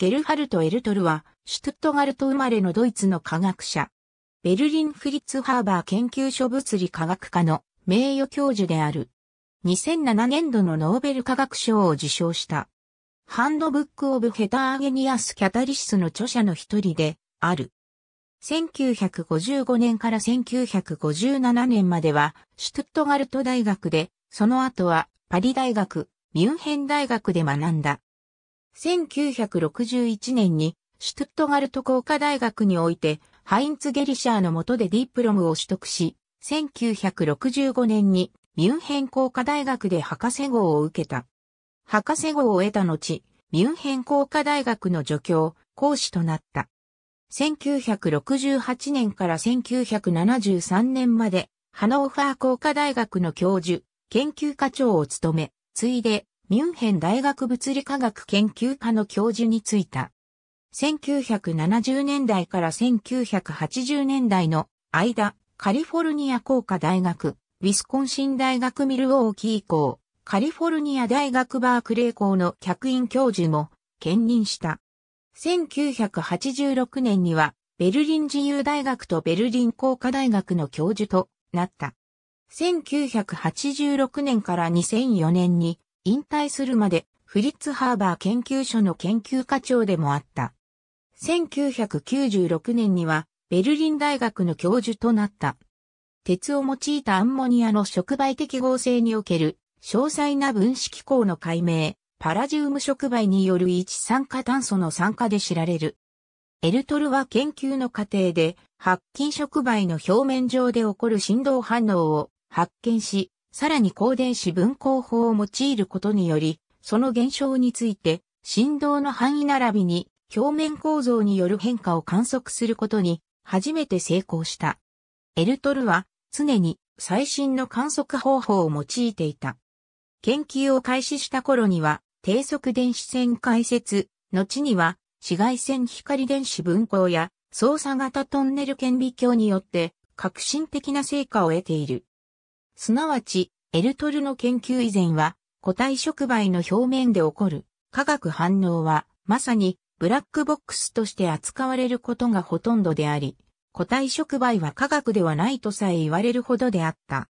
ゲルハルト・エルトルは、シュトゥットガルト生まれのドイツの科学者。ベルリン・フリッツ・ハーバー研究所物理科学科の名誉教授である。2007年度のノーベル科学賞を受賞した。ハンドブック・オブ・ヘターゲニアス・キャタリシスの著者の一人で、ある。1955年から1957年までは、シュトゥットガルト大学で、その後は、パリ大学、ミュンヘン大学で学んだ。1961年にシュトゥットガルト工科大学においてハインツ・ゲリシャーの下でディプロムを取得し、1965年にミュンヘン工科大学で博士号を受けた。博士号を得た後、ミュンヘン工科大学の助教、講師となった。1968年から1973年まで、ハノーファー工科大学の教授、研究課長を務め、ついで、ミュンヘン大学物理科学研究科の教授に就いた。1970年代から1980年代の間、カリフォルニア工科大学、ウィスコンシン大学ミルウォーキー校、カリフォルニア大学バークレー校の客員教授も兼任した。1986年にはベルリン自由大学とベルリン工科大学の教授となった。1986年から2004年に引退するまでフリッツ・ハーバー研究所の研究課長でもあった。1996年にはベルリン大学の教授となった。鉄を用いたアンモニアの触媒適合性における詳細な分子機構の解明、パラジウム触媒による一酸化炭素の酸化で知られる。エルトルは研究の過程で、白金触媒の表面上で起こる振動反応を発見し、さらに高電子分光法を用いることにより、その現象について、振動の範囲並びに表面構造による変化を観測することに初めて成功した。エルトルは常に最新の観測方法を用いていた。研究を開始した頃には低速電子線解説、後には紫外線光電子分光や操作型トンネル顕微鏡によって革新的な成果を得ている。すなわち、エルトルの研究以前は、個体触媒の表面で起こる化学反応は、まさにブラックボックスとして扱われることがほとんどであり、個体触媒は化学ではないとさえ言われるほどであった。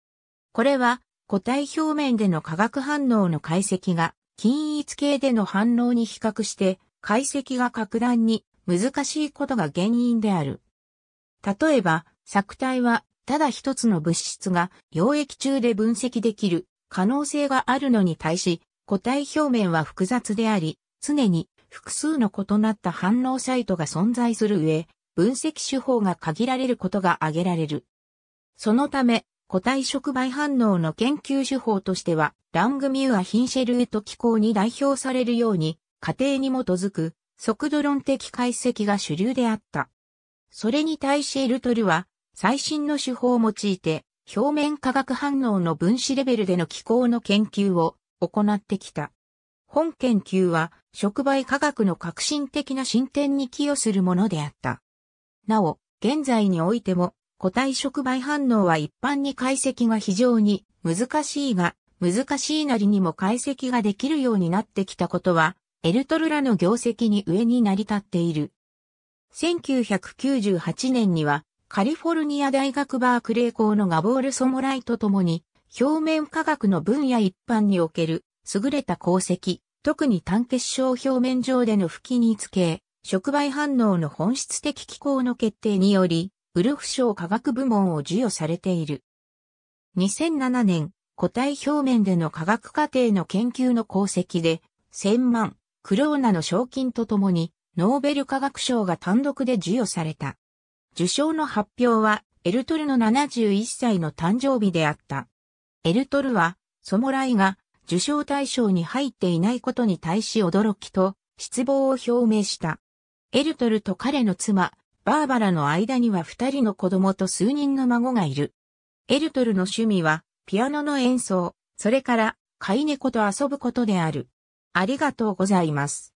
これは、個体表面での化学反応の解析が、均一系での反応に比較して、解析が格段に難しいことが原因である。例えば、作体はただ一つの物質が溶液中で分析できる可能性があるのに対し、固体表面は複雑であり、常に複数の異なった反応サイトが存在する上、分析手法が限られることが挙げられる。そのため、固体触媒反応の研究手法としては、ラングミューア・ヒンシェルエト機構に代表されるように、過程に基づく、速度論的解析が主流であった。それに対しエルトルは、最新の手法を用いて、表面化学反応の分子レベルでの気候の研究を行ってきた。本研究は触媒化学の革新的な進展に寄与するものであった。なお、現在においても個体触媒反応は一般に解析が非常に難しいが、難しいなりにも解析ができるようになってきたことは、エルトルラの業績に上に成り立っている。1998年にはカリフォルニア大学バークレー校のガボール・ソモライと共に、表面科学の分野一般における優れた功績、特に単結晶表面上での吹きにつけ、触媒反応の本質的機構の決定により、ウルフ賞科学部門を授与されている。2007年、固体表面での科学過程の研究の功績で、1000万、クローナの賞金とともに、ノーベル科学賞が単独で授与された。受賞の発表は、エルトルの71歳の誕生日であった。エルトルは、ソモライが受賞対象に入っていないことに対し驚きと失望を表明した。エルトルと彼の妻、バーバラの間には二人の子供と数人の孫がいる。エルトルの趣味は、ピアノの演奏、それから、飼い猫と遊ぶことである。ありがとうございます。